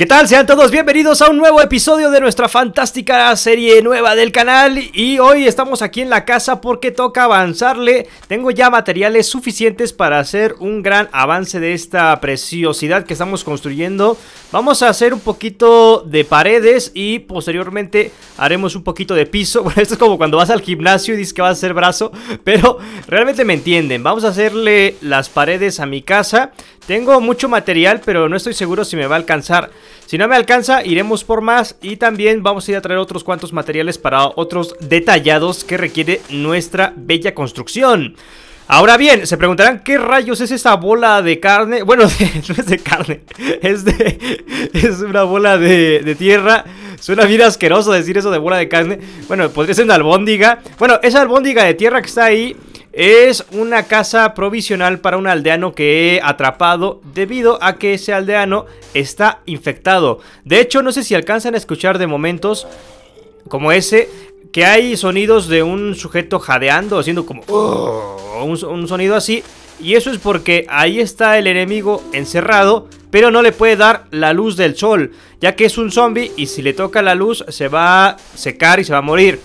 ¿Qué tal? Sean todos bienvenidos a un nuevo episodio de nuestra fantástica serie nueva del canal y hoy estamos aquí en la casa porque toca avanzarle. Tengo ya materiales suficientes para hacer un gran avance de esta preciosidad que estamos construyendo. Vamos a hacer un poquito de paredes y posteriormente haremos un poquito de piso. Bueno, esto es como cuando vas al gimnasio y dices que vas a hacer brazo, pero realmente me entienden. Vamos a hacerle las paredes a mi casa. Tengo mucho material, pero no estoy seguro si me va a alcanzar. Si no me alcanza, iremos por más y también vamos a ir a traer otros cuantos materiales para otros detallados que requiere nuestra bella construcción. Ahora bien, se preguntarán qué rayos es esa bola de carne. Bueno, no es de carne, es de. Es una bola de, tierra. Suena bien asqueroso decir eso de bola de carne. Bueno, podría ser una albóndiga. Bueno, esa albóndiga de tierra que está ahí es una casa provisional para un aldeano que he atrapado debido a que ese aldeano está infectado. De hecho, no sé si alcanzan a escuchar de momentos como ese que hay sonidos de un sujeto jadeando, haciendo como oh", un, un sonido así. Y eso es porque ahí está el enemigo encerrado, pero no le puede dar la luz del sol, ya que es un zombie y si le toca la luz se va a secar y se va a morir.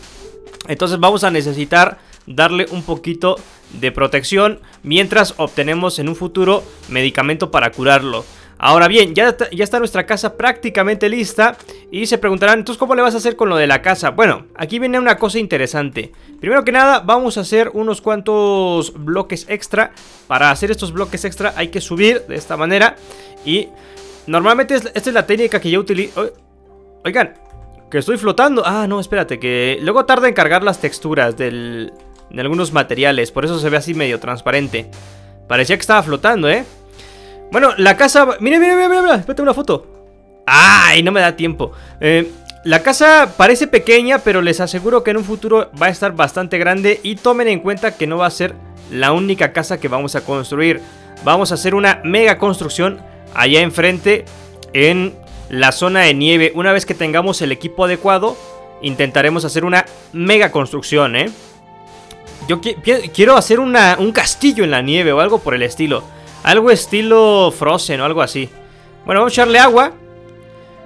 Entonces vamos a necesitar darle un poquito de protección mientras obtenemos en un futuro medicamento para curarlo. Ahora bien, ya, ya, está nuestra casa prácticamente lista y se preguntarán, entonces ¿cómo le vas a hacer con lo de la casa? Bueno, aquí viene una cosa interesante. Primero que nada, vamos a hacer unos cuantos bloques extra. Para hacer estos bloques extra hay que subir de esta manera y normalmente esta es la técnica que yo utilizo... Oigan, que estoy flotando. Ah, no, espérate, que luego tarda en cargar las texturas del, en algunos materiales, por eso se ve así medio transparente. Parecía que estaba flotando, ¿eh? Bueno, la casa... Mira, mira, mira, mira, espérate una foto. ¡Ay! No me da tiempo. Eh, la casa parece pequeña, pero les aseguro que en un futuro va a estar bastante grande y tomen en cuenta que no va a ser la única casa que vamos a construir. Vamos a hacer una mega construcción allá enfrente en la zona de nieve. Una vez que tengamos el equipo adecuado, intentaremos hacer una mega construcción, ¿eh? Yo quiero hacer un castillo en la nieve o algo por el estilo. Algo estilo Frozen o algo así. Bueno, vamos a echarle agua.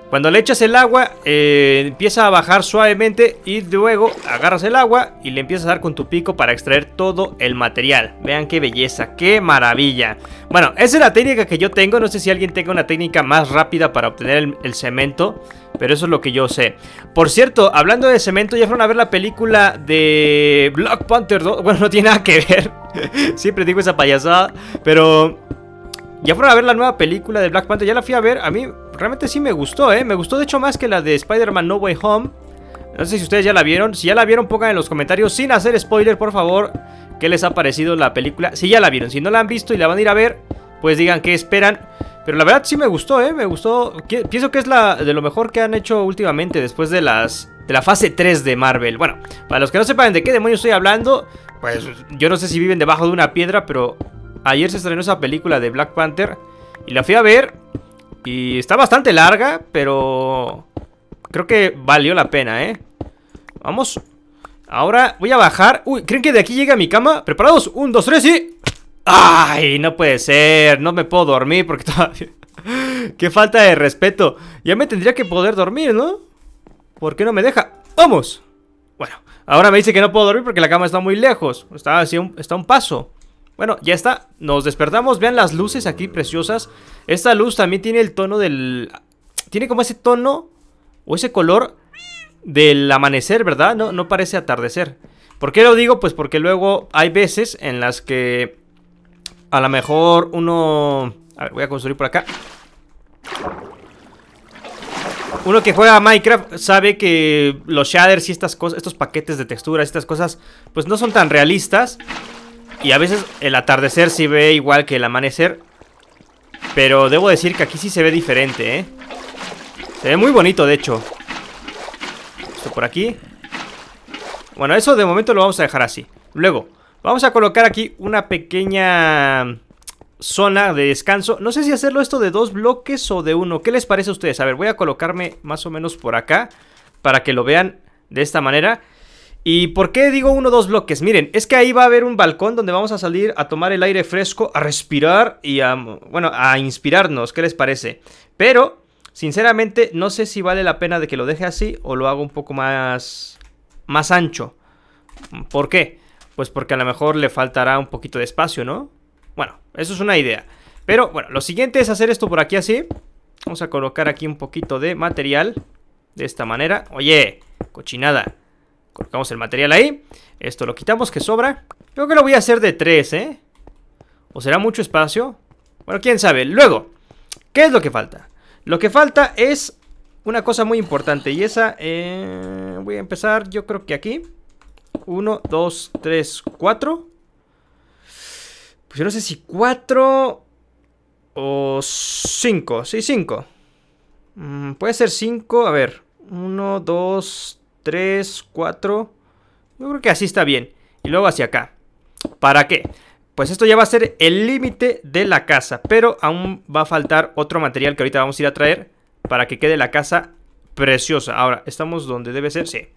Cuando le echas el agua, eh, empieza a bajar suavemente y luego agarras el agua y le empiezas a dar con tu pico para extraer todo el material. Vean qué belleza, qué maravilla. Bueno, esa es la técnica que yo tengo. No sé si alguien tenga una técnica más rápida para obtener el, cemento, pero eso es lo que yo sé. Por cierto, hablando de cemento, ya fueron a ver la película de Black Panther 2. Bueno, no tiene nada que ver. Siempre digo esa payasada, pero... Ya fueron a ver la nueva película de Black Panther, ya la fui a ver. A mí realmente sí me gustó, ¿eh? Me gustó de hecho más que la de Spider-Man No Way Home. No sé si ustedes ya la vieron. Si ya la vieron, pongan en los comentarios, sin hacer spoiler, por favor, qué les ha parecido la película. Si ya la vieron, si no la han visto y la van a ir a ver, pues digan qué esperan. Pero la verdad sí me gustó, ¿eh? Me gustó. Pienso que es la de lo mejor que han hecho últimamente después de las de la fase 3 de Marvel. Bueno, para los que no sepan de qué demonios estoy hablando, pues yo no sé si viven debajo de una piedra, pero Ayer se estrenó esa película de Black Panther y la fui a ver y está bastante larga, pero creo que valió la pena, ¿eh? Vamos. Ahora voy a bajar. Uy, ¿creen que de aquí llega mi cama? ¿Preparados? Un, dos, tres y... ¡Ay! No puede ser. No me puedo dormir porque todavía... ¡Qué falta de respeto! Ya me tendría que poder dormir, ¿no? ¿Por qué no me deja? ¡Vamos! Bueno, ahora me dice que no puedo dormir porque la cama está muy lejos. Está así, está un paso. Bueno, ya está. Nos despertamos. Vean las luces aquí preciosas. Esta luz también tiene el tono del... Tiene como ese tono o ese color del amanecer, ¿verdad? No, no parece atardecer. ¿Por qué lo digo? Pues porque luego hay veces en las que a lo mejor uno... A ver, voy a construir por acá. Uno que juega a Minecraft sabe que los shaders y estas cosas, estos paquetes de texturas, estas cosas, pues no son tan realistas. Y a veces el atardecer se ve igual que el amanecer. Pero debo decir que aquí sí se ve diferente, ¿eh? Se ve muy bonito, de hecho. Esto por aquí. Bueno, eso de momento lo vamos a dejar así. Luego, vamos a colocar aquí una pequeña zona de descanso. No sé si hacerlo esto de dos bloques o de uno. ¿Qué les parece a ustedes? A ver, voy a colocarme más o menos por acá para que lo vean de esta manera. ¿Y por qué digo uno o dos bloques? Miren, es que ahí va a haber un balcón donde vamos a salir a tomar el aire fresco, a respirar y a, bueno, a inspirarnos, ¿qué les parece? Pero, sinceramente, no sé si vale la pena de que lo deje así o lo hago un poco más, más ancho. ¿Por qué? Pues porque a lo mejor le faltará un poquito de espacio, ¿no? Bueno, eso es una idea. Pero, bueno, lo siguiente es hacer esto por aquí así. Vamos a colocar aquí un poquito de material. De esta manera. Oye, cochinada. Colocamos el material ahí. Esto lo quitamos, que sobra. Creo que lo voy a hacer de 3, ¿eh? ¿O será mucho espacio? Bueno, quién sabe. Luego, ¿qué es lo que falta? Lo que falta es una cosa muy importante. Y esa, eh, voy a empezar yo creo que aquí. 1, 2, 3, 4. Pues yo no sé si 4 o 5. Sí, 5. Mm, puede ser 5. A ver. 1, 2, 3, 4. Yo creo que así está bien. Y luego hacia acá. ¿Para qué? Pues esto ya va a ser el límite de la casa. Pero aún va a faltar otro material que ahorita vamos a ir a traer. Para que quede la casa preciosa. Ahora, ¿estamos donde debe ser? Sí.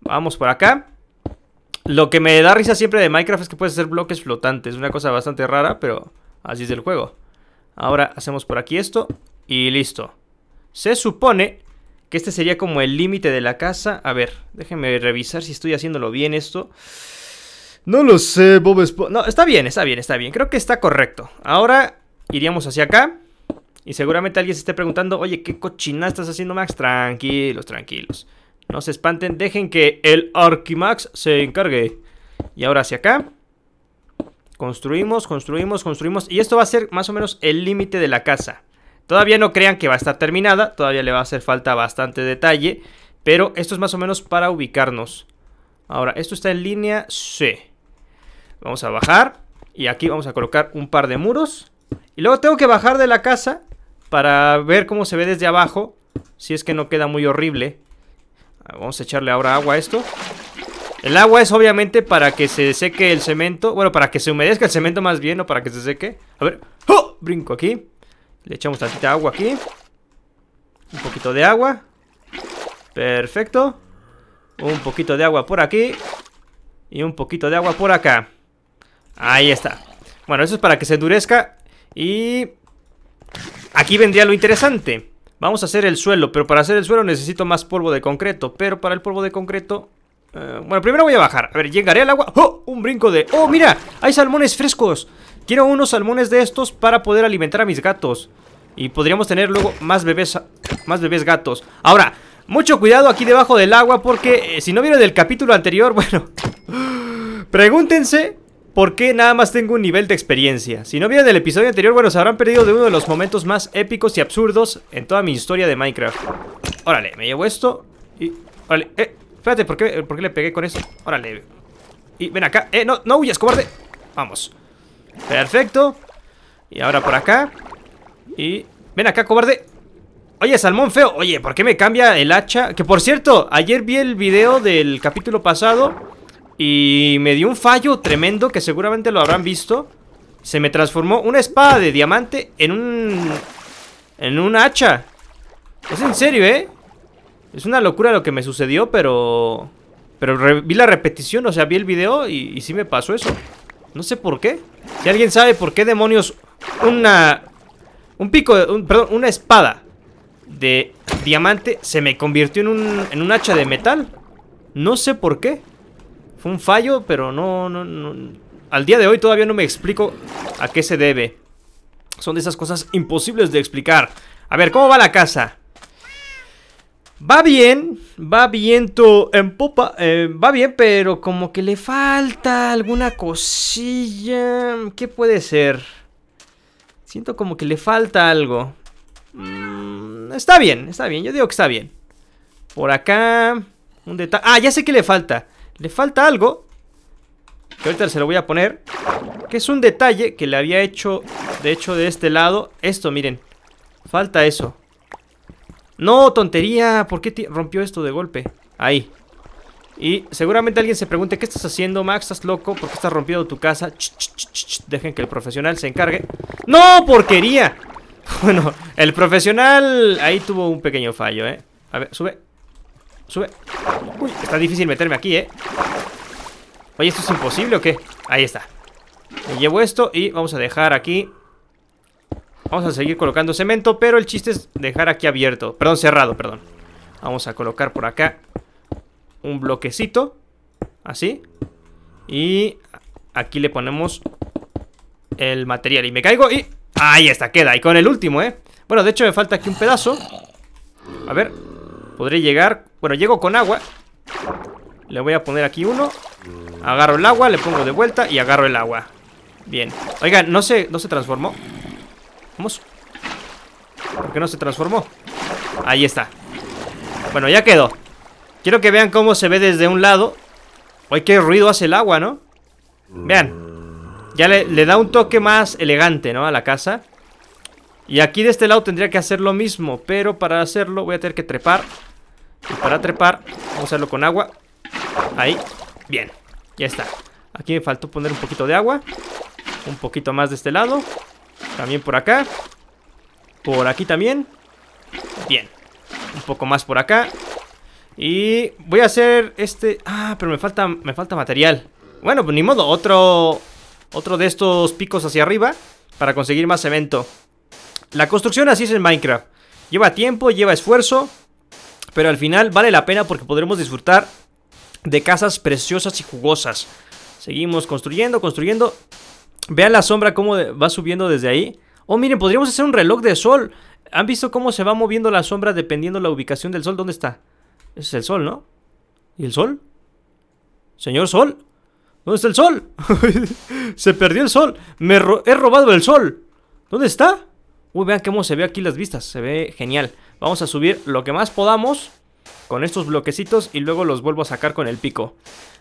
Vamos por acá. Lo que me da risa siempre de Minecraft es que puedes hacer bloques flotantes. Una cosa bastante rara, pero así es del juego. Ahora hacemos por aquí esto y listo. Se supone que este sería como el límite de la casa. A ver, déjenme revisar si estoy haciéndolo bien esto. No lo sé, Bob Esponja. No, está bien, está bien, está bien. Creo que está correcto. Ahora iríamos hacia acá. Y seguramente alguien se esté preguntando, oye, ¿qué cochinada estás haciendo, Max? Tranquilos, tranquilos. No se espanten, dejen que el Arquimax se encargue. Y ahora hacia acá. Construimos, construimos, construimos. Y esto va a ser más o menos el límite de la casa. Todavía no crean que va a estar terminada, todavía le va a hacer falta bastante detalle, pero esto es más o menos para ubicarnos. Ahora, ¿esto está en línea? C Vamos a bajar y aquí vamos a colocar un par de muros. Y luego tengo que bajar de la casa para ver cómo se ve desde abajo, si es que no queda muy horrible. Vamos a echarle ahora agua a esto. El agua es obviamente para que se seque el cemento, bueno, para que se humedezca el cemento más bien, o para que se seque. A ver, ¡oh! Brinco aquí. Le echamos tantita agua aquí. Un poquito de agua. Perfecto. Un poquito de agua por aquí. Y un poquito de agua por acá. Ahí está. Bueno, eso es para que se endurezca. Y... Aquí vendría lo interesante. Vamos a hacer el suelo, pero para hacer el suelo necesito más polvo de concreto. Pero para el polvo de concreto... Eh, bueno, primero voy a bajar. A ver, llegaré al agua. ¡Oh! Un brinco de... ¡Oh, mira! Hay salmones frescos. Quiero unos salmones de estos para poder alimentar a mis gatos. Y podríamos tener luego más bebés, más bebés gatos. Ahora, mucho cuidado aquí debajo del agua porque eh, si no vieron el capítulo anterior, bueno... Pregúntense por qué nada más tengo un nivel de experiencia. Si no vieron del episodio anterior, bueno, se habrán perdido de uno de los momentos más épicos y absurdos en toda mi historia de Minecraft. Órale, me llevo esto y... Órale, eh, espérate, ¿por qué, ¿por qué le pegué con esto? Órale. Y ven acá. Eh, no, no huyas, cobarde. Vamos. Perfecto. Y ahora por acá. Y... Ven acá, cobarde. Oye, salmón feo. Oye, ¿por qué me cambia el hacha? Que por cierto, ayer vi el video del capítulo pasado. Y me dio un fallo tremendo que seguramente lo habrán visto. Se me transformó una espada de diamante en un... En un hacha. Es en serio, ¿eh? Es una locura lo que me sucedió, pero... Pero vi la repetición, o sea, vi el video y, y sí me pasó eso. No sé por qué. Si alguien sabe por qué demonios una... Un pico, perdón, una espada de diamante se me convirtió en un, en un hacha de metal. No sé por qué. Fue un fallo, pero no, no, no... Al día de hoy todavía no me explico a qué se debe. Son de esas cosas imposibles de explicar. A ver, ¿cómo va la casa? Va bien, va viento en popa, eh, va bien, pero como que le falta alguna cosilla. ¿Qué puede ser? Siento como que le falta algo. Mm, está bien, está bien, yo digo que está bien. Por acá, un detalle... Ah, ya sé que le falta. Le falta algo, que ahorita se lo voy a poner, que es un detalle que le había hecho, de hecho, de este lado. Esto, miren, falta eso. No, tontería. ¿Por qué rompió esto de golpe? Ahí. Y seguramente alguien se pregunte, ¿qué estás haciendo, Max? ¿Estás loco? ¿Por qué estás rompiendo tu casa? Ch, ch, ch, Dejen que el profesional se encargue. ¡No, porquería! Bueno, el profesional ahí tuvo un pequeño fallo, ¿eh? A ver, sube. Sube. Uy, está difícil meterme aquí, ¿eh? Oye, ¿esto es imposible o qué? Ahí está. Me llevo esto y vamos a dejar aquí Vamos a seguir colocando cemento, pero el chiste es dejar aquí abierto. Perdón, cerrado, perdón. Vamos a colocar por acá un bloquecito. Así. Y aquí le ponemos el material. Y me caigo y... Ahí está, queda. Y con el último, ¿eh? Bueno, de hecho me falta aquí un pedazo. A ver. Podré llegar... Bueno, llego con agua. Le voy a poner aquí uno. Agarro el agua, le pongo de vuelta y agarro el agua. Bien. Oigan, ¿no se, no se transformó? Vamos. ¿Por qué no se transformó? Ahí está. Bueno, ya quedó. Quiero que vean cómo se ve desde un lado. ¡Ay, qué ruido hace el agua, ¿no? Vean. Ya le, le da un toque más elegante, ¿no? A la casa. Y aquí de este lado tendría que hacer lo mismo. Pero para hacerlo voy a tener que trepar. Y para trepar, vamos a hacerlo con agua. Ahí. Bien. Ya está. Aquí me faltó poner un poquito de agua. Un poquito más de este lado. También por acá. Por aquí también. Bien. Un poco más por acá. Y voy a hacer este... Ah, pero me falta, me falta material. Bueno, pues ni modo. Otro, otro de estos picos hacia arriba para conseguir más cemento. La construcción así es en Minecraft. Lleva tiempo, lleva esfuerzo. Pero al final vale la pena porque podremos disfrutar de casas preciosas y jugosas. Seguimos construyendo, construyendo. Vean la sombra cómo va subiendo desde ahí. Oh, miren, podríamos hacer un reloj de sol. ¿Han visto cómo se va moviendo la sombra dependiendo la ubicación del sol? ¿Dónde está? Ese es el sol, ¿no? ¿Y el sol? Señor sol. ¿Dónde está el sol? se perdió el sol. Me he robado el sol. ¿Dónde está? Uy, vean cómo se ve aquí las vistas. Se ve genial. Vamos a subir lo que más podamos con estos bloquecitos y luego los vuelvo a sacar con el pico.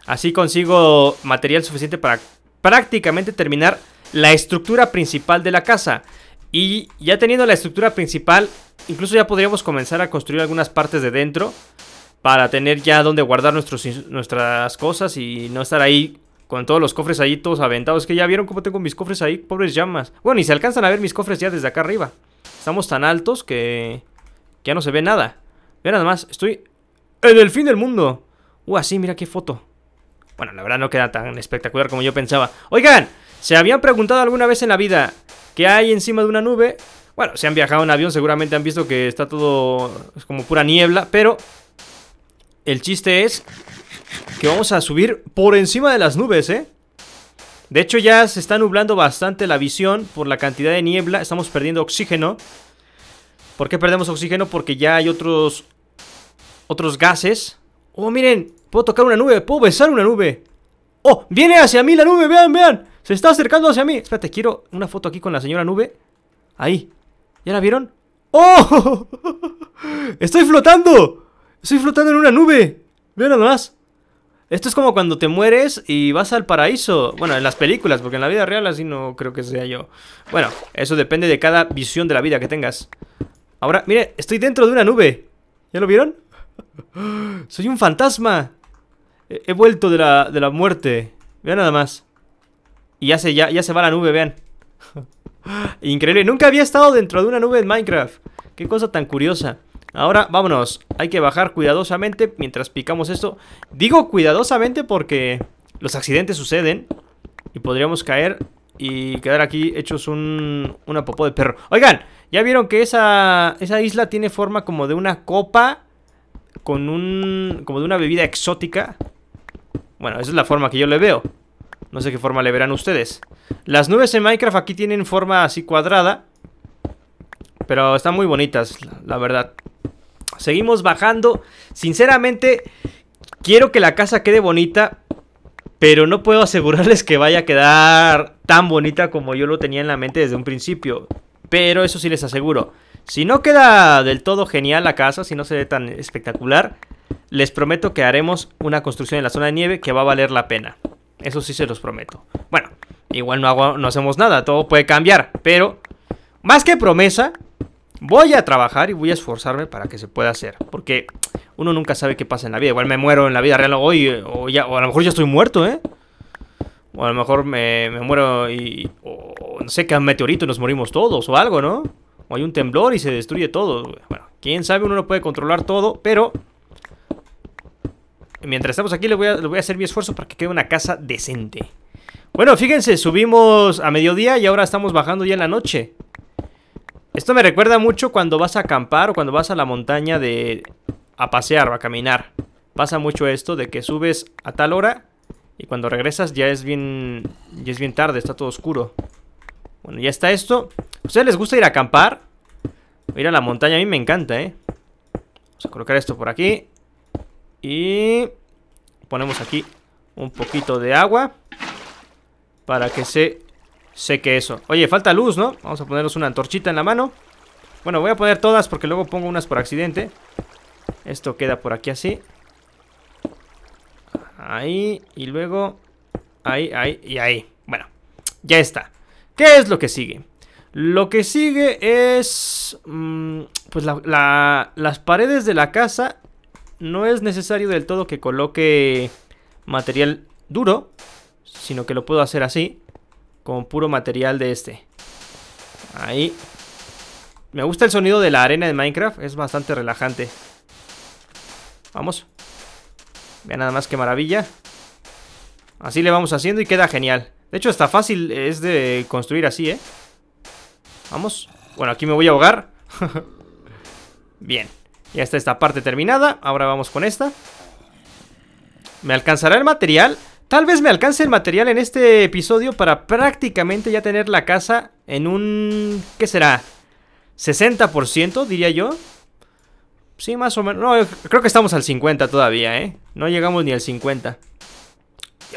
Así consigo material suficiente para prácticamente terminar la estructura principal de la casa. Y ya teniendo la estructura principal, incluso ya podríamos comenzar a construir algunas partes de dentro para tener ya donde guardar nuestros, nuestras cosas y no estar ahí con todos los cofres ahí todos aventados. Que ya vieron cómo tengo mis cofres ahí, pobres llamas. Bueno, y se alcanzan a ver mis cofres ya desde acá arriba. Estamos tan altos que ya no se ve nada. Vean nada más, estoy en el fin del mundo. Uh, así, mira qué foto. Bueno, la verdad no queda tan espectacular como yo pensaba. Oigan, ¿se habían preguntado alguna vez en la vida qué hay encima de una nube? Bueno, si han viajado en avión seguramente han visto que está todo es como pura niebla, pero el chiste es que vamos a subir por encima de las nubes, ¿eh? De hecho ya se está nublando bastante la visión por la cantidad de niebla, estamos perdiendo oxígeno. ¿Por qué perdemos oxígeno? Porque ya hay otros otros gases Oh, miren, puedo tocar una nube, puedo besar una nube Oh, viene hacia mí la nube, vean, vean Se está acercando hacia mí Espérate, quiero una foto aquí con la señora nube Ahí, ¿ya la vieron? ¡Oh! ¡Estoy flotando! Estoy flotando en una nube Vean nada más esto es como cuando te mueres y vas al paraíso. Bueno, en las películas, porque en la vida real así no creo que sea yo. Bueno, eso depende de cada visión de la vida que tengas. Ahora, mire, estoy dentro de una nube. ¿Ya lo vieron? ¡Soy un fantasma! He, vuelto de la, muerte. Vean nada más. Y ya se, ya, ya se va la nube, vean. Increíble. Nunca había estado dentro de una nube en Minecraft. Qué cosa tan curiosa. Ahora, vámonos. Hay que bajar cuidadosamente mientras picamos esto. Digo cuidadosamente porque los accidentes suceden. Y podríamos caer y quedar aquí hechos un, una popó de perro. Oigan, ya vieron que esa, esa isla tiene forma como de una copa con un... como de una bebida exótica. Bueno, esa es la forma que yo le veo. No sé qué forma le verán ustedes. Las nubes en Minecraft aquí tienen forma así cuadrada. Pero están muy bonitas, la verdad. Seguimos bajando. Sinceramente, quiero que la casa quede bonita. Pero no puedo asegurarles que vaya a quedar tan bonita como yo lo tenía en la mente desde un principio. Pero eso sí les aseguro. Si no queda del todo genial la casa, si no se ve tan espectacular, les prometo que haremos una construcción en la zona de nieve que va a valer la pena. Eso sí se los prometo. Bueno, igual no, no hacemos nada, todo puede cambiar, pero más que promesa, voy a trabajar y voy a esforzarme para que se pueda hacer. Porque uno nunca sabe qué pasa en la vida. Igual me muero en la vida real hoy, o, ya, o a lo mejor ya estoy muerto, ¿eh? O a lo mejor me, muero y... O, no sé, que un meteorito y nos morimos todos o algo, ¿no? hay un temblor y se destruye todo. Bueno, quién sabe, uno no puede controlar todo, pero... Mientras estamos aquí, le voy, a, hacer mi esfuerzo para que quede una casa decente. Bueno, fíjense, subimos a mediodía y ahora estamos bajando ya en la noche. Esto me recuerda mucho cuando vas a acampar o cuando vas a la montaña de a pasear o a caminar. Pasa mucho esto de que subes a tal hora y cuando regresas ya es bien ya es bien tarde, está todo oscuro. Bueno, ya está esto. ¿A ustedes les gusta ir a acampar? O ir a la montaña, a mí me encanta, ¿eh? Vamos a colocar esto por aquí. Y ponemos aquí un poquito de agua. Para que se seque eso. Oye, falta luz, ¿no? Vamos a ponernos una antorchita en la mano. Bueno, voy a poner todas porque luego pongo unas por accidente. Esto queda por aquí así. Ahí, y luego... Ahí, ahí y ahí. Bueno, ya está. ¿Qué es lo que sigue? Lo que sigue es... Mm, pues las paredes de la casa no es necesario del todo que coloque material duro, sino que lo puedo hacer así, con puro material de este. Ahí. Me gusta el sonido de la arena de Minecraft, es bastante relajante. Vamos. Vean nada más que maravilla. Así le vamos haciendo y queda genial. De hecho, está fácil es de construir así, ¿eh? Vamos. Bueno, aquí me voy a ahogar. Bien. Ya está esta parte terminada. Ahora vamos con esta. ¿Me alcanzará el material? Tal vez me alcance el material en este episodio para prácticamente ya tener la casa en un... ¿Qué será? 60% diría yo. Sí, más o menos. No, creo que estamos al 50 todavía, ¿eh? No llegamos ni al 50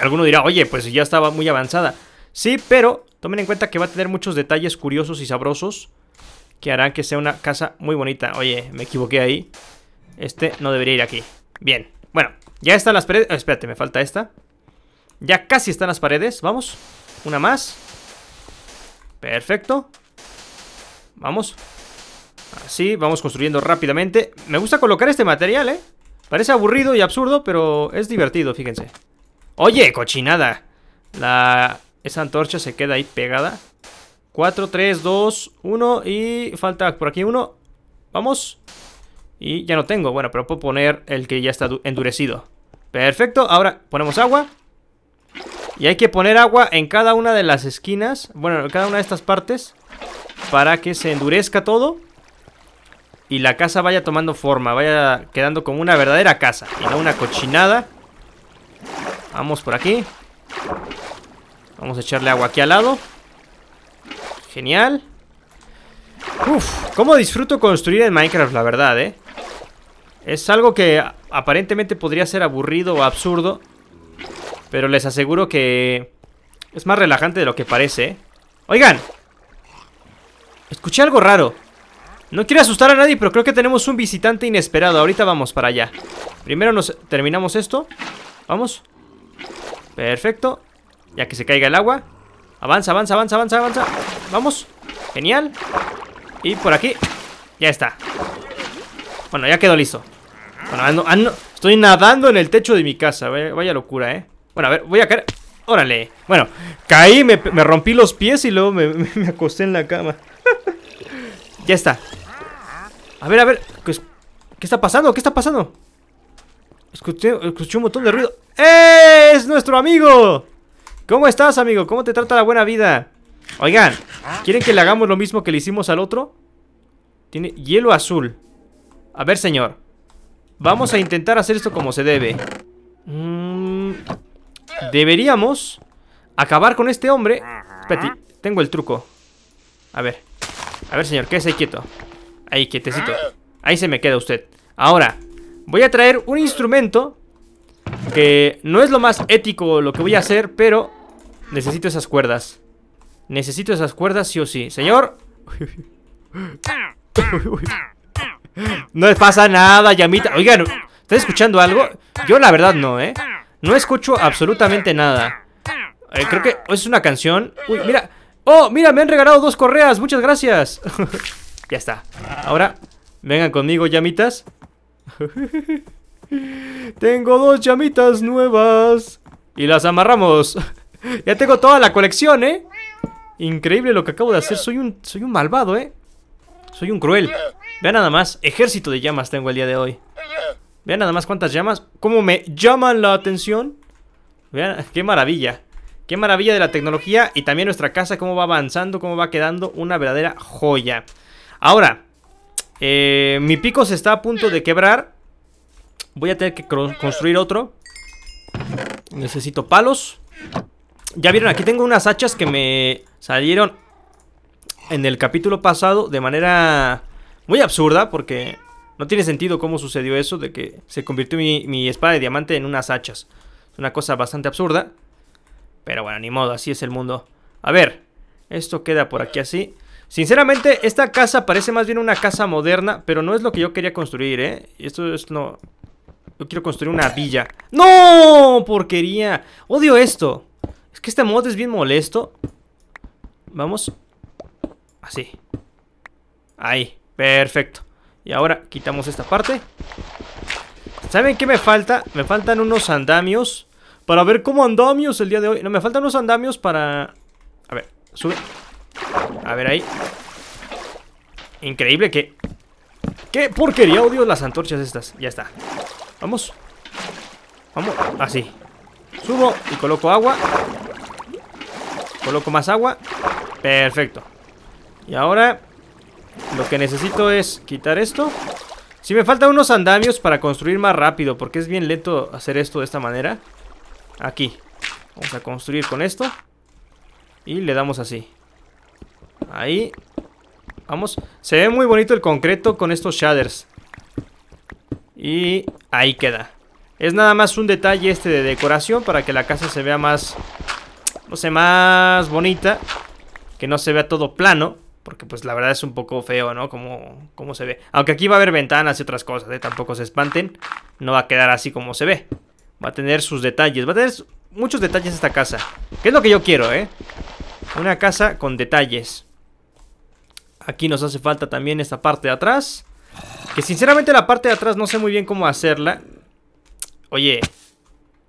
alguno dirá, oye, pues ya estaba muy avanzada. Sí, pero tomen en cuenta que va a tener muchos detalles curiosos y sabrosos que harán que sea una casa muy bonita. Oye, me equivoqué ahí. Este no debería ir aquí. Bien. Bueno, ya están las paredes. Ah, espérate, me falta esta. Ya casi están las paredes. Vamos. Una más. Perfecto. Vamos. Así, vamos construyendo rápidamente. Me gusta colocar este material, ¿eh? Parece aburrido y absurdo, pero es divertido, fíjense. ¡Oye, cochinada! La... Esa antorcha se queda ahí pegada. 4, 3, 2, 1 y falta por aquí uno. Vamos. Y ya no tengo. Bueno, pero puedo poner el que ya está endurecido. Perfecto. Ahora ponemos agua. Y hay que poner agua en cada una de las esquinas. Bueno, en cada una de estas partes. Para que se endurezca todo. Y la casa vaya tomando forma. Vaya quedando como una verdadera casa. Y no una cochinada Vamos por aquí. Vamos a echarle agua aquí al lado. Genial. Uf, cómo disfruto construir en Minecraft, la verdad, ¿eh? Es algo que aparentemente podría ser aburrido o absurdo. Pero les aseguro que es más relajante de lo que parece, eh. Oigan. Escuché algo raro. No quiero asustar a nadie, pero creo que tenemos un visitante inesperado. Ahorita vamos para allá. Primero nos terminamos esto. Vamos. Perfecto. Ya que se caiga el agua. Avanza, avanza, avanza, avanza, avanza. Vamos. Genial. Y por aquí. Ya está. Bueno, ya quedó listo. Bueno, ando, ando, estoy nadando en el techo de mi casa. Vaya, locura, ¿eh? Bueno, a ver, voy a caer. Órale. Bueno, caí, me, rompí los pies y luego me, acosté en la cama. ya está. A ver, a ver. ¿qué, ¿Qué está pasando? ¿Qué está pasando? Escuché, un montón de ruido. ¡Es nuestro amigo! ¿Cómo estás, amigo? ¿Cómo te trata la buena vida? Oigan, ¿quieren que le hagamos lo mismo que le hicimos al otro? Tiene hielo azul. A ver, señor. Vamos a intentar hacer esto como se debe. Mm, deberíamos acabar con este hombre. Espérate, tengo el truco. A ver. A ver, señor, quédese quieto. Ahí, quietecito. Ahí se me queda usted. Ahora, Voy a traer un instrumento Que no es lo más ético lo que voy a hacer Pero necesito esas cuerdas Necesito esas cuerdas sí o sí Señor No les pasa nada, llamita Oigan, ¿estás escuchando algo? Yo la verdad no, ¿eh? No escucho absolutamente nada eh, Creo que es una canción Uy, mira ¡Oh, mira! Me han regalado dos correas, muchas gracias Ya está Ahora, vengan conmigo, llamitas Tengo dos llamitas nuevas. Y las amarramos. ya tengo toda la colección, ¿eh? Increíble lo que acabo de hacer. Soy un, soy un malvado, ¿eh? Soy un cruel. Vean nada más. Ejército de llamas tengo el día de hoy. Vean nada más cuántas llamas. Cómo me llaman la atención. Vean, qué maravilla. Qué maravilla de la tecnología y también nuestra casa, cómo va avanzando, cómo va quedando una verdadera joya. Ahora, eh, mi pico se está a punto de quebrar. Voy a tener que construir otro. Necesito palos. Ya vieron, aquí tengo unas hachas que me salieron en el capítulo pasado de manera muy absurda porque no tiene sentido cómo sucedió eso de que se convirtió mi, mi espada de diamante en unas hachas. Es una cosa bastante absurda. Pero bueno, ni modo, así es el mundo. A ver, esto queda por aquí así. Sinceramente, esta casa parece más bien una casa moderna, pero no es lo que yo quería construir, ¿eh? Esto es no... Yo quiero construir una villa. ¡No! Porquería. Odio esto. Es que este mod es bien molesto. Vamos. Así. Ahí. Perfecto. Y ahora quitamos esta parte. ¿Saben qué me falta? Me faltan unos andamios. Para ver cómo andamios el día de hoy. No, me faltan unos andamios para... A ver, sube. A ver ahí Increíble que... ¡Qué porquería! Odio las antorchas estas Ya está Vamos Vamos Así Subo y coloco agua Coloco más agua Perfecto Y ahora Lo que necesito es quitar esto Si me faltan unos andamios para construir más rápido Porque es bien lento hacer esto de esta manera Aquí Vamos a construir con esto Y le damos así Ahí. Vamos. Se ve muy bonito el concreto con estos shaders. Y ahí queda. Es nada más un detalle este de decoración para que la casa se vea más... No sé, más bonita. Que no se vea todo plano. Porque pues la verdad es un poco feo, ¿no? Como, se ve. Aunque aquí va a haber ventanas y otras cosas, ¿eh? Tampoco se espanten. No va a quedar así como se ve. Va a tener sus detalles. Va a tener muchos detalles esta casa. Que es lo que yo quiero, ¿eh? Una casa con detalles. Aquí nos hace falta también esta parte de atrás. Que sinceramente la parte de atrás no sé muy bien cómo hacerla. Oye.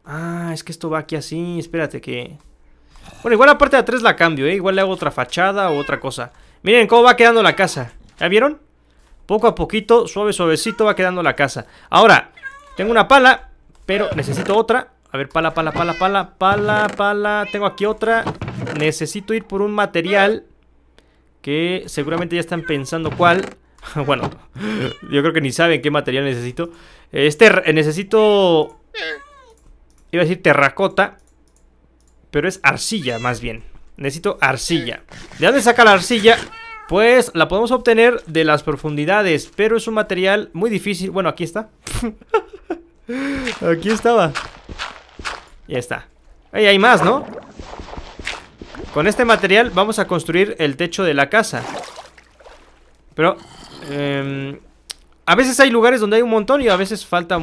Ah, es que esto va aquí así. Espérate que... Bueno, igual la parte de atrás la cambio, ¿eh? Igual le hago otra fachada o otra cosa. Miren cómo va quedando la casa. ¿Ya vieron? Poco a poquito, suave, suavecito va quedando la casa. Ahora, tengo una pala, pero necesito otra. A ver, pala, pala, pala, pala, pala, pala. Tengo aquí otra. Necesito ir por un material que seguramente ya están pensando cuál. bueno, yo creo que ni saben qué material necesito. Este eh, necesito... Iba a decir terracota, pero es arcilla más bien. Necesito arcilla. ¿De dónde saca la arcilla? Pues la podemos obtener de las profundidades, pero es un material muy difícil. Bueno, aquí está. aquí estaba. Ya está. Ahí hay más, ¿no? Con este material vamos a construir el techo de la casa. Pero... Em, a veces hay lugares donde hay un montón y a veces falta...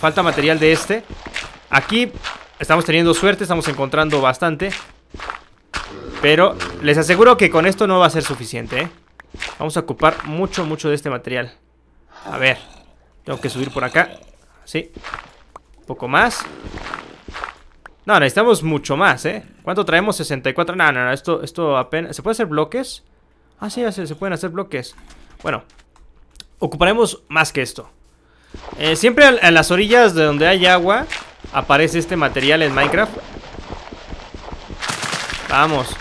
Falta material de este. Aquí estamos teniendo suerte, estamos encontrando bastante. Pero les aseguro que con esto no va a ser suficiente, ¿eh? Vamos a ocupar mucho, mucho de este material. A ver, tengo que subir por acá. Sí. Un poco más. No, necesitamos mucho más, ¿eh? ¿Cuánto traemos? 64. No, no, no, esto, esto apenas... ¿Se puede hacer bloques? Ah, sí, se, pueden hacer bloques. Bueno, ocuparemos más que esto. Eh, siempre a, las orillas de donde hay agua aparece este material en Minecraft. Vamos.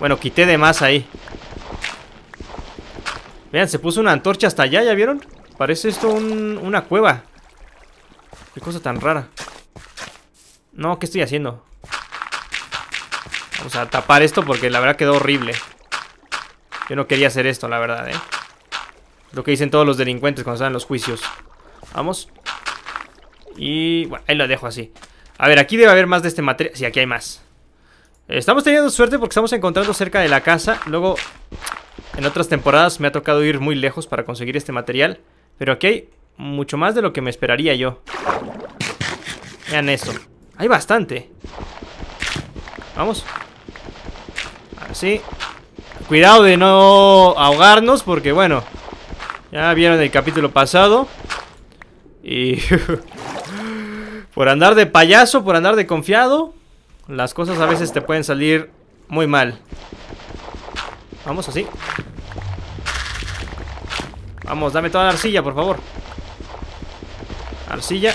Bueno, quité de más ahí. Vean, se puso una antorcha hasta allá, ¿ya vieron? Parece esto una cueva. Qué cosa tan rara. No, ¿qué estoy haciendo? Vamos a tapar esto porque la verdad quedó horrible. Yo no quería hacer esto, la verdad, ¿eh? Lo que dicen todos los delincuentes cuando salen los juicios. Vamos. Y bueno, ahí lo dejo así. A ver, aquí debe haber más de este material. Sí, aquí hay más. Estamos teniendo suerte porque estamos encontrando cerca de la casa. Luego, en otras temporadas me ha tocado ir muy lejos para conseguir este material. Pero aquí hay mucho más de lo que me esperaría yo. Vean esto. Hay bastante Vamos Así Cuidado de no ahogarnos Porque bueno Ya vieron el capítulo pasado Y Por andar de payaso Por andar de confiado Las cosas a veces te pueden salir muy mal Vamos así Vamos, dame toda la arcilla, por favor Arcilla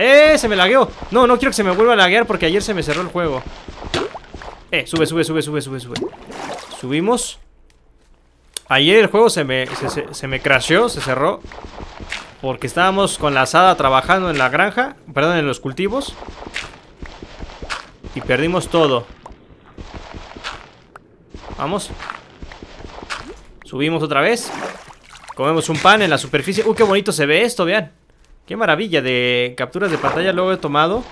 ¡Eh! Se me lagueó No, no quiero que se me vuelva a laguear porque ayer se me cerró el juego Eh, sube, sube, sube, sube, sube, sube Subimos Ayer el juego se me, se, me crasheó, se cerró Porque estábamos con la asada trabajando en la granja Perdón, en los cultivos Y perdimos todo Vamos Subimos otra vez Comemos un pan en la superficie ¡Uh, qué bonito se ve esto! Vean Qué maravilla de capturas de pantalla luego he tomado.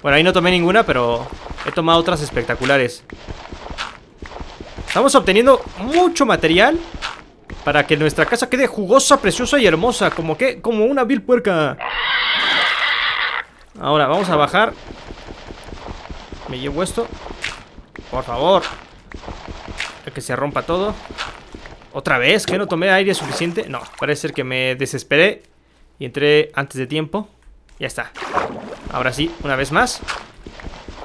Bueno, ahí no tomé ninguna, pero he tomado otras espectaculares. Estamos obteniendo mucho material para que nuestra casa quede jugosa, preciosa y hermosa, como que como una vil puerca. Ahora vamos a bajar. Me llevo esto. Por favor. que se rompa todo. ¿Otra vez? ¿Que no tomé aire suficiente? No, parece ser que me desesperé y entré antes de tiempo. Ya está. Ahora sí, una vez más.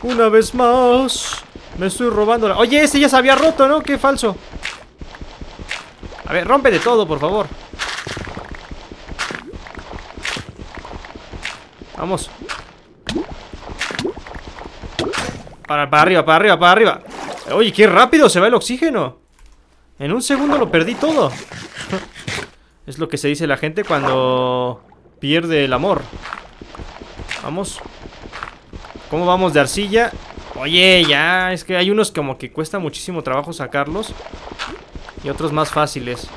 Una vez más. Me estoy robando la... Oye, ese ya se había roto, ¿no? Qué falso. A ver, rompe de todo, por favor. Vamos. Para, para arriba, para arriba, para arriba. Oye, qué rápido se va el oxígeno. En un segundo lo perdí todo. Es lo que se dice la gente cuando pierde el amor. Vamos. ¿Cómo vamos de arcilla? Oye, ya, es que hay unos como que cuesta muchísimo trabajo sacarlos. Y otros más fáciles.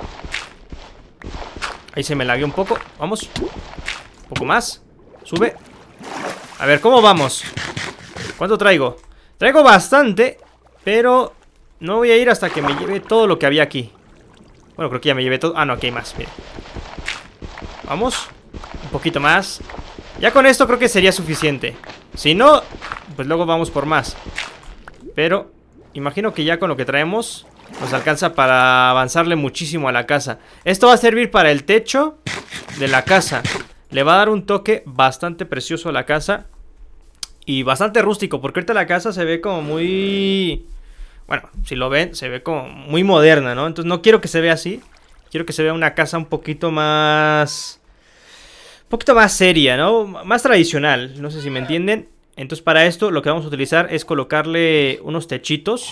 Ahí se me lagué un poco. Vamos. Un poco más. Sube. A ver, ¿cómo vamos? ¿Cuánto traigo? Traigo bastante, pero no voy a ir hasta que me lleve todo lo que había aquí. Bueno, creo que ya me llevé todo. Ah, no, aquí hay más, mire. Vamos. Un poquito más. Ya con esto creo que sería suficiente. Si no, pues luego vamos por más. Pero imagino que ya con lo que traemos nos alcanza para avanzarle muchísimo a la casa. Esto va a servir para el techo de la casa. Le va a dar un toque bastante precioso a la casa. Y bastante rústico, porque ahorita la casa se ve como muy bueno, si lo ven, se ve como muy moderna, ¿no? Entonces no quiero que se vea así. Quiero que se vea una casa un poquito más... Un poquito más seria, ¿no? Más tradicional, no sé si me entienden. Entonces para esto lo que vamos a utilizar es colocarle unos techitos.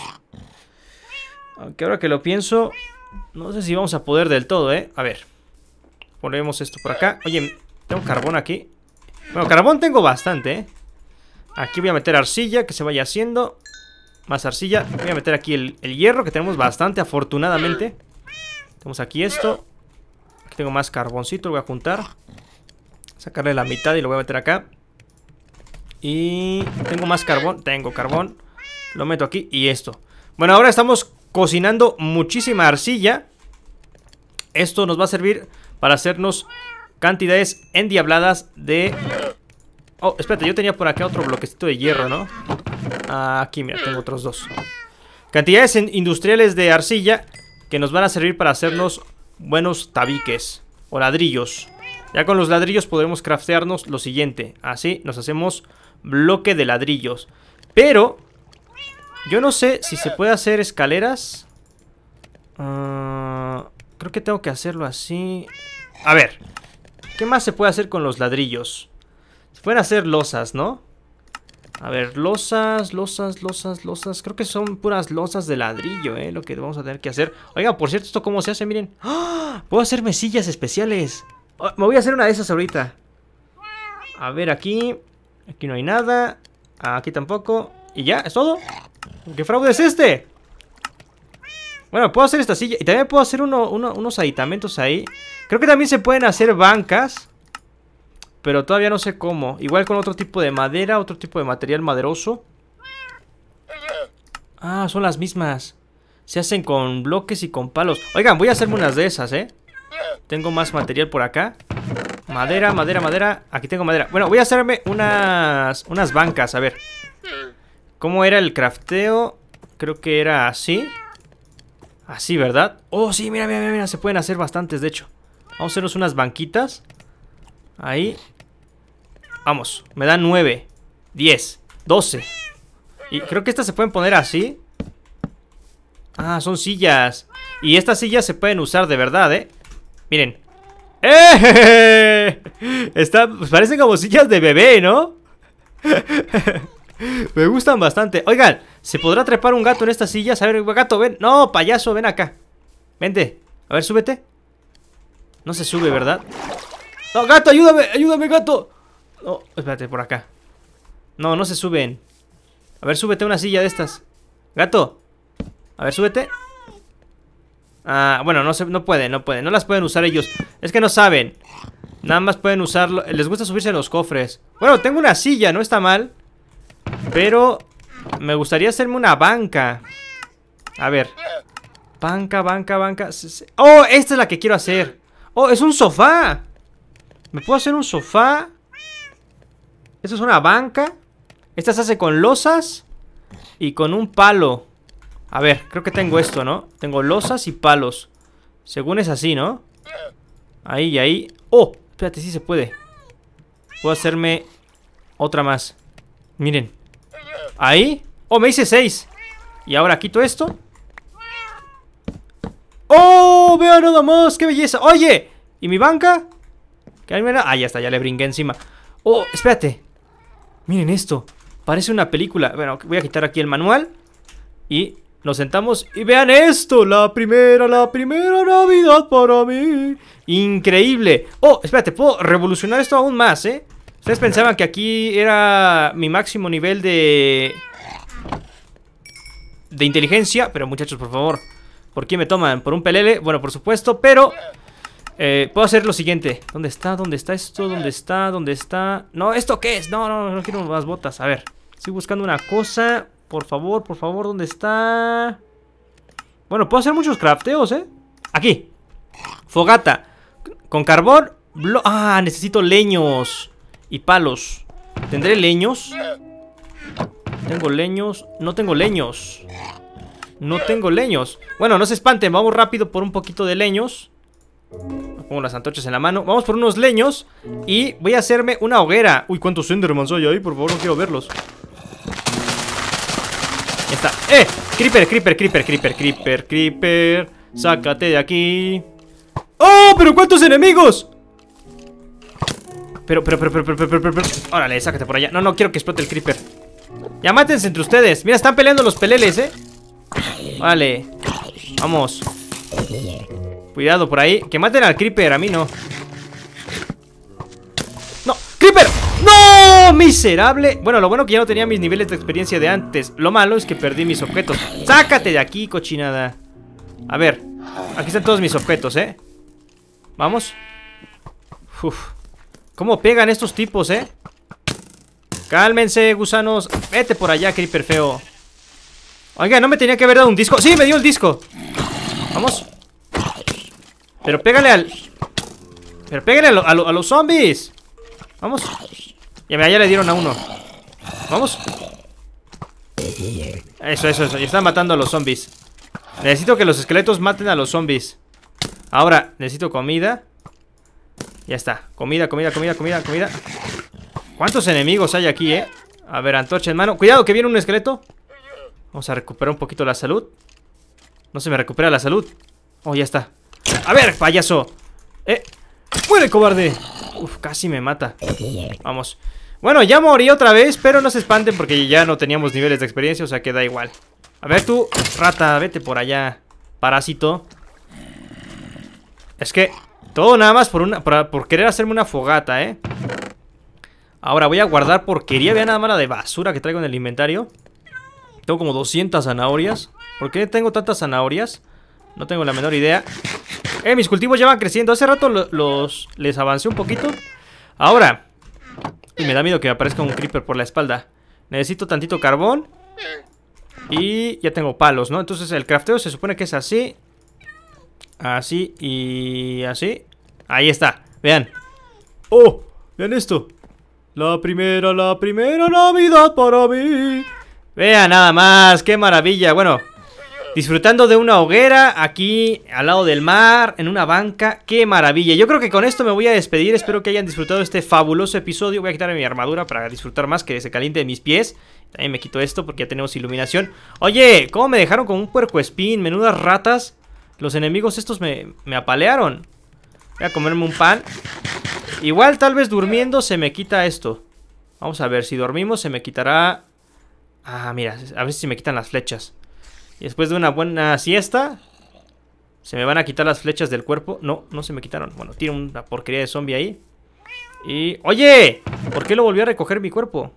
Aunque ahora que lo pienso, no sé si vamos a poder del todo, ¿eh? A ver. Ponemos esto por acá. Oye, tengo carbón aquí. Bueno, carbón tengo bastante, ¿eh? Aquí voy a meter arcilla que se vaya haciendo. Más arcilla. Voy a meter aquí el, hierro, que tenemos bastante, afortunadamente. Tenemos aquí esto. Aquí tengo más carboncito, lo voy a juntar. Sacarle la mitad y lo voy a meter acá. Y tengo más carbón, tengo carbón. Lo meto aquí y esto. Bueno, ahora estamos cocinando muchísima arcilla. Esto nos va a servir para hacernos cantidades endiabladas de... Oh, espérate, yo tenía por acá otro bloquecito de hierro, ¿no? Aquí, mira, tengo otros dos. Cantidades industriales de arcilla que nos van a servir para hacernos buenos tabiques o ladrillos. Ya con los ladrillos podremos craftearnos lo siguiente. Así nos hacemos bloque de ladrillos. Pero yo no sé si se puede hacer escaleras. Ah, creo que tengo que hacerlo así. A ver, ¿qué más se puede hacer con los ladrillos? Se pueden hacer losas, ¿no? A ver, losas, losas, losas, losas. Creo que son puras losas de ladrillo, ¿eh? Lo que vamos a tener que hacer. Oiga, por cierto, ¿esto cómo se hace? Miren. Puedo ¡Ah! hacer mesillas especiales. Oh, me voy a hacer una de esas ahorita. A ver, aquí. Aquí no hay nada. Aquí tampoco. Y ya, ¿es todo? ¿Qué fraude es este? Bueno, puedo hacer esta silla. Y también puedo hacer unos aditamentos ahí. Creo que también se pueden hacer bancas. Pero todavía no sé cómo. Igual con otro tipo de madera, otro tipo de material maderoso. Ah, son las mismas. Se hacen con bloques y con palos. Oigan, voy a hacerme unas de esas, ¿eh? Tengo más material por acá. Madera, madera, madera. Aquí tengo madera. Bueno, voy a hacerme unas, unas bancas, a ver. ¿Cómo era el crafteo? Creo que era así. Así, ¿verdad? Oh, sí, mira, mira, mira, Se pueden hacer bastantes, de hecho. Vamos a hacernos unas banquitas. Ahí. Vamos, me da 9, 10, 12. Y creo que estas se pueden poner así. Ah, son sillas. Y estas sillas se pueden usar de verdad, ¿eh? Miren. ¡Eh! Está, pues parecen como sillas de bebé, ¿no? me gustan bastante. Oigan, ¿se podrá trepar un gato en estas sillas? A ver, gato, ven. No, payaso, ven acá. Vente. A ver, súbete. No se sube, ¿verdad? No, gato, ayúdame, ayúdame, gato. Oh, espérate, por acá. No, no se suben. A ver, súbete una silla de estas. Gato. A ver, súbete. Ah, bueno, no, se, no pueden, no pueden. No las pueden usar ellos. Es que no saben. Nada más pueden usarlo. Les gusta subirse en los cofres. Bueno, tengo una silla, no está mal. Pero me gustaría hacerme una banca. A ver. Banca, banca, banca. Oh, esta es la que quiero hacer. Oh, es un sofá. Me puedo hacer un sofá. Esto es una banca. Esta se hace con losas y con un palo. A ver, creo que tengo esto, ¿no? Tengo losas y palos. Según es así, ¿no? Ahí y ahí. ¡Oh! Espérate, si se puede. Puedo hacerme otra más. Miren. Ahí. ¡Oh, me hice seis! Y ahora quito esto. ¡Oh! ¡Veo nada más! ¡Qué belleza! ¡Oye! ¿Y mi banca? ¿Qué Ah, ya está, ya le brinqué encima. ¡Oh! Espérate. Miren esto. Parece una película. Bueno, voy a quitar aquí el manual. Y nos sentamos y vean esto. La primera, la primera Navidad para mí. Increíble. Oh, espérate, puedo revolucionar esto aún más, ¿eh? Ustedes pensaban que aquí era mi máximo nivel de... De inteligencia. Pero muchachos, por favor. ¿Por qué me toman? ¿Por un pelele? Bueno, por supuesto, pero... Eh, puedo hacer lo siguiente. ¿Dónde está? ¿Dónde está esto? ¿Dónde está? ¿Dónde está? No, ¿esto qué es? No, no, no, quiero más botas. A ver. Estoy buscando una cosa. Por favor, por favor, ¿dónde está? Bueno, puedo hacer muchos crafteos, ¿eh? Aquí. Fogata. Con carbón. ah, necesito leños. Y palos. ¿Tendré leños? Tengo leños. No tengo leños. No tengo leños. Bueno, no se espanten. Vamos rápido por un poquito de leños. Pongo las antorchas en la mano. Vamos por unos leños y voy a hacerme una hoguera. Uy, ¿cuántos Endermans hay ahí? Por favor, no quiero verlos. Ya está. ¡Eh! Creeper, creeper, creeper, creeper, creeper, creeper. Sácate de aquí. ¡Oh! ¡Pero cuántos enemigos! Pero, pero, pero, pero, pero, pero, pero, pero. Órale, sácate por allá. No, no quiero que explote el creeper. Ya mátense entre ustedes. Mira, están peleando los peleles, ¿eh? Vale. Vamos. Cuidado por ahí. Que maten al creeper, a mí no. ¡No! ¡Creeper! ¡No! ¡Miserable! Bueno, lo bueno que ya no tenía mis niveles de experiencia de antes. Lo malo es que perdí mis objetos. ¡Sácate de aquí, cochinada! A ver. Aquí están todos mis objetos, ¿eh? Vamos. Uf. ¿Cómo pegan estos tipos, eh? Cálmense, gusanos. Vete por allá, creeper feo. Oiga, no me tenía que haber dado un disco. ¡Sí, me dio el disco! Vamos. Pero pégale al... Pero pégale a, los zombies Vamos Ya me ya le dieron a uno Vamos Eso, eso, eso Y están matando a los zombies Necesito que los esqueletos maten a los zombies Ahora, necesito comida Ya está Comida, comida, comida, comida, comida ¿Cuántos enemigos hay aquí, eh? A ver, antorcha en mano Cuidado que viene un esqueleto Vamos a recuperar un poquito la salud No se me recupera la salud Oh, ya está a ver, payaso. Eh, muere, cobarde. Uf, casi me mata. Vamos. Bueno, ya morí otra vez, pero no se espanten porque ya no teníamos niveles de experiencia, o sea que da igual. A ver tú, rata, vete por allá, parásito. Es que todo nada más por, una, por, querer hacerme una fogata, ¿eh? Ahora voy a guardar porquería, había nada más la de basura que traigo en el inventario. Tengo como 200 zanahorias. ¿Por qué tengo tantas zanahorias? No tengo la menor idea Eh, mis cultivos ya van creciendo Hace rato los, les avancé un poquito Ahora Y me da miedo que aparezca un creeper por la espalda Necesito tantito carbón Y ya tengo palos, ¿no? Entonces el crafteo se supone que es así Así y así Ahí está, vean ¡Oh! Vean esto La primera, la primera Navidad para mí Vean nada más, qué maravilla Bueno, disfrutando de una hoguera aquí al lado del mar, en una banca. ¡Qué maravilla! Yo creo que con esto me voy a despedir. Espero que hayan disfrutado este fabuloso episodio. Voy a quitarme mi armadura para disfrutar más, que se caliente mis pies. También me quito esto porque ya tenemos iluminación. Oye, ¿cómo me dejaron con un puerco espín? Menudas ratas. Los enemigos estos me, me apalearon. Voy a comerme un pan. Igual tal vez durmiendo se me quita esto. Vamos a ver, si dormimos se me quitará... Ah, mira, a ver si me quitan las flechas después de una buena siesta, se me van a quitar las flechas del cuerpo. No, no se me quitaron. Bueno, tiene una porquería de zombie ahí. Y... ¡Oye! ¿Por qué lo volvió a recoger mi cuerpo?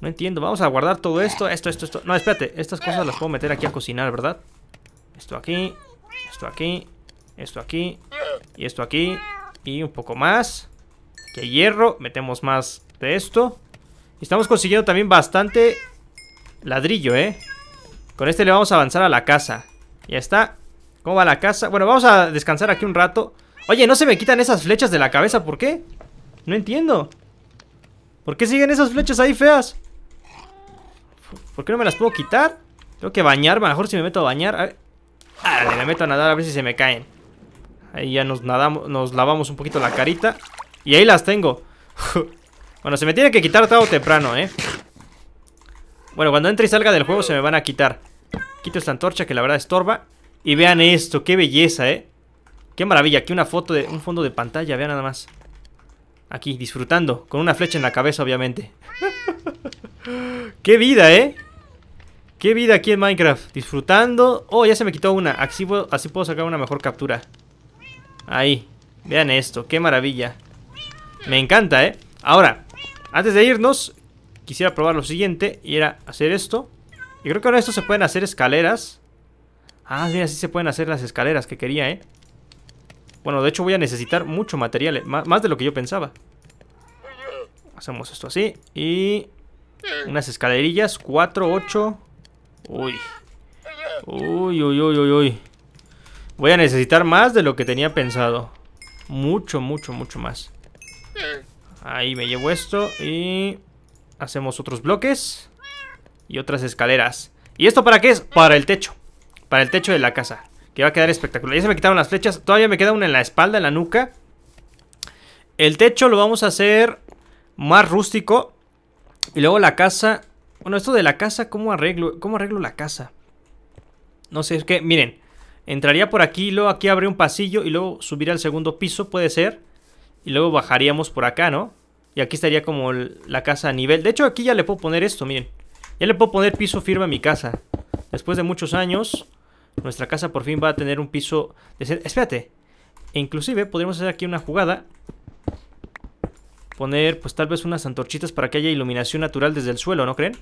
No entiendo. Vamos a guardar todo esto, esto, esto, esto. No, espérate. Estas cosas las puedo meter aquí a cocinar, ¿verdad? Esto aquí, esto aquí, esto aquí y esto aquí. Y un poco más. Que hierro. Metemos más de esto. Y estamos consiguiendo también bastante ladrillo, ¿eh? Con este le vamos a avanzar a la casa. Ya está. ¿Cómo va la casa? Bueno, vamos a descansar aquí un rato. Oye, no se me quitan esas flechas de la cabeza, ¿por qué? No entiendo. ¿Por qué siguen esas flechas ahí feas? ¿Por qué no me las puedo quitar? Tengo que bañar, a mejor si me meto a bañar. A ver. Ah, me meto a nadar a ver si se me caen. Ahí ya nos nos lavamos un poquito la carita. Y ahí las tengo. bueno, se me tiene que quitar tarde o temprano, ¿eh? Bueno, cuando entre y salga del juego se me van a quitar. Quito esta antorcha que la verdad estorba. Y vean esto, qué belleza, ¿eh? Qué maravilla, aquí una foto de un fondo de pantalla, vean nada más. Aquí, disfrutando, con una flecha en la cabeza, obviamente. ¡Qué vida, eh! ¡Qué vida aquí en Minecraft! Disfrutando. Oh, ya se me quitó una. Así puedo, así puedo sacar una mejor captura. Ahí. Vean esto, qué maravilla. Me encanta, ¿eh? Ahora, antes de irnos, quisiera probar lo siguiente. Y era hacer esto. Y creo que ahora esto se pueden hacer escaleras. Ah, mira, así se pueden hacer las escaleras que quería, ¿eh? Bueno, de hecho voy a necesitar mucho material, eh, más de lo que yo pensaba. Hacemos esto así y... Unas escalerillas, 4, 8... Uy. Uy, uy, uy, uy, uy. Voy a necesitar más de lo que tenía pensado. Mucho, mucho, mucho más. Ahí me llevo esto y... Hacemos otros bloques y otras escaleras. ¿Y esto para qué es? Para el techo. Para el techo de la casa. Que va a quedar espectacular. Ya se me quitaron las flechas. Todavía me queda una en la espalda, en la nuca. El techo lo vamos a hacer más rústico. Y luego la casa... Bueno, esto de la casa, ¿cómo arreglo, cómo arreglo la casa? No sé, es que, miren. Entraría por aquí, luego aquí abre un pasillo y luego subir al segundo piso, puede ser. Y luego bajaríamos por acá, ¿no? Y aquí estaría como la casa a nivel. De hecho, aquí ya le puedo poner esto, miren. Ya le puedo poner piso firme a mi casa. Después de muchos años, nuestra casa por fin va a tener un piso... De... Espérate. inclusive podríamos hacer aquí una jugada. Poner pues tal vez unas antorchitas para que haya iluminación natural desde el suelo, ¿no creen?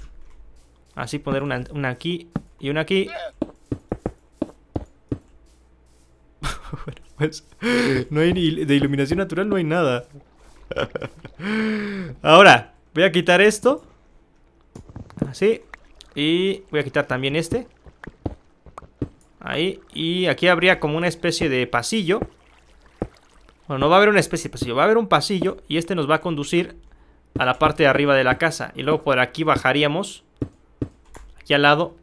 Así poner una, aquí y una aquí. bueno, pues no hay de iluminación natural no hay nada. Ahora, voy a quitar esto. Así. Y voy a quitar también este. Ahí. Y aquí habría como una especie de pasillo. Bueno, no va a haber una especie de pasillo. Va a haber un pasillo y este nos va a conducir a la parte de arriba de la casa. Y luego por aquí bajaríamos. Aquí al lado.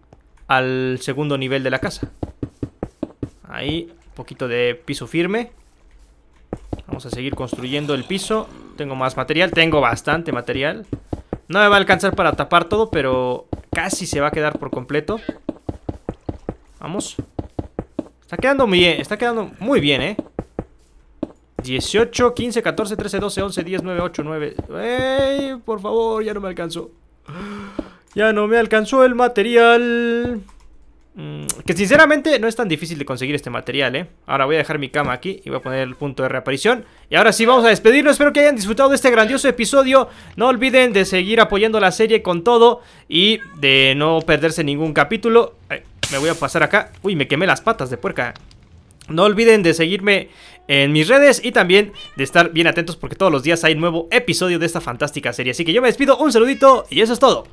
Al segundo nivel de la casa. Ahí. Un poquito de piso firme. Vamos a seguir construyendo el piso. Tengo más material. Tengo bastante material. No me va a alcanzar para tapar todo, pero casi se va a quedar por completo. Vamos. Está quedando muy bien, está quedando muy bien, ¿eh? 18, 15, 14, 13, 12, 11, 10, 9, 8, 9. ¡Ey! Por favor, ya no me alcanzó. Ya no me alcanzó el material. Mm, que sinceramente no es tan difícil de conseguir este material, ¿eh? Ahora voy a dejar mi cama aquí y voy a poner el punto de reaparición. Y ahora sí, vamos a despedirnos. Espero que hayan disfrutado de este grandioso episodio. No olviden de seguir apoyando la serie con todo y de no perderse ningún capítulo. me voy a pasar acá. Uy, me quemé las patas de puerca. No olviden de seguirme en mis redes y también de estar bien atentos porque todos los días hay nuevo episodio de esta fantástica serie. Así que yo me despido, un saludito y eso es todo.